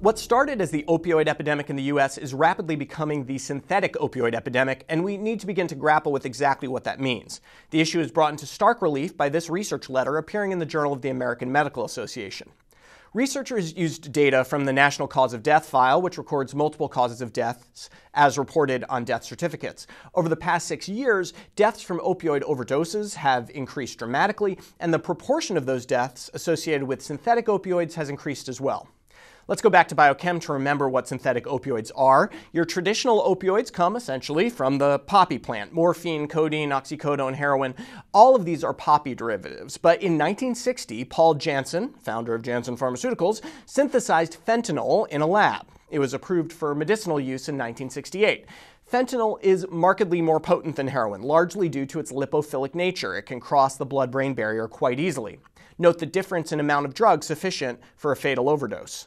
What started as the opioid epidemic in the US is rapidly becoming the synthetic opioid epidemic, and we need to begin to grapple with exactly what that means. The issue is brought into stark relief by this research letter appearing in the Journal of the American Medical Association. Researchers used data from the National Cause of Death file, which records multiple causes of deaths as reported on death certificates. Over the past six years, deaths from opioid overdoses have increased dramatically, and the proportion of those deaths associated with synthetic opioids has increased as well. Let's go back to biochem to remember what synthetic opioids are. Your traditional opioids come essentially from the poppy plant. Morphine, codeine, oxycodone, heroin, all of these are poppy derivatives. But in 1960, Paul Janssen, founder of Janssen Pharmaceuticals, synthesized fentanyl in a lab. It was approved for medicinal use in 1968. Fentanyl is markedly more potent than heroin, largely due to its lipophilic nature. It can cross the blood-brain barrier quite easily. Note the difference in amount of drug sufficient for a fatal overdose.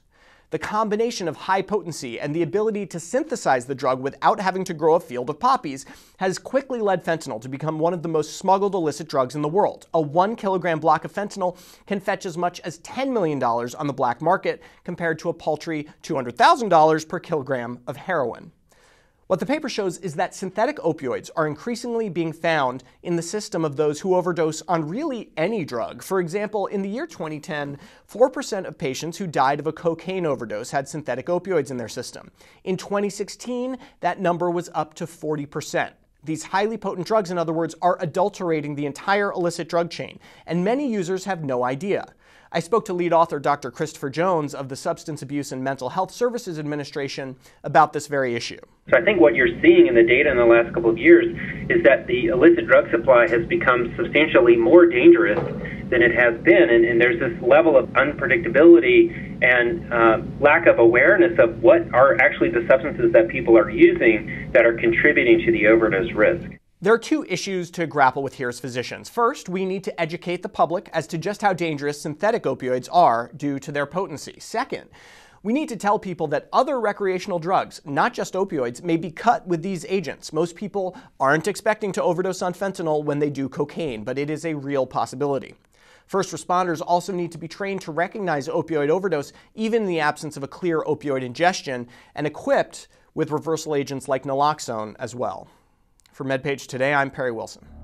The combination of high potency and the ability to synthesize the drug without having to grow a field of poppies has quickly led fentanyl to become one of the most smuggled illicit drugs in the world. A one kilogram block of fentanyl can fetch as much as $10 million on the black market compared to a paltry $200,000 per kilogram of heroin. What the paper shows is that synthetic opioids are increasingly being found in the system of those who overdose on really any drug. For example, in the year 2010, 4% of patients who died of a cocaine overdose had synthetic opioids in their system. In 2016, that number was up to 40%. These highly potent drugs, in other words, are adulterating the entire illicit drug chain, and many users have no idea. I spoke to lead author Dr. Christopher Jones of the Substance Abuse and Mental Health Services Administration about this very issue. So I think what you're seeing in the data in the last couple of years is that the illicit drug supply has become substantially more dangerous than it has been, and, and there's this level of unpredictability and uh, lack of awareness of what are actually the substances that people are using that are contributing to the overdose risk. There are two issues to grapple with here as physicians. First, we need to educate the public as to just how dangerous synthetic opioids are due to their potency. Second, we need to tell people that other recreational drugs, not just opioids, may be cut with these agents. Most people aren't expecting to overdose on fentanyl when they do cocaine, but it is a real possibility. First responders also need to be trained to recognize opioid overdose even in the absence of a clear opioid ingestion and equipped with reversal agents like naloxone as well. For MedPage Today, I'm Perry Wilson.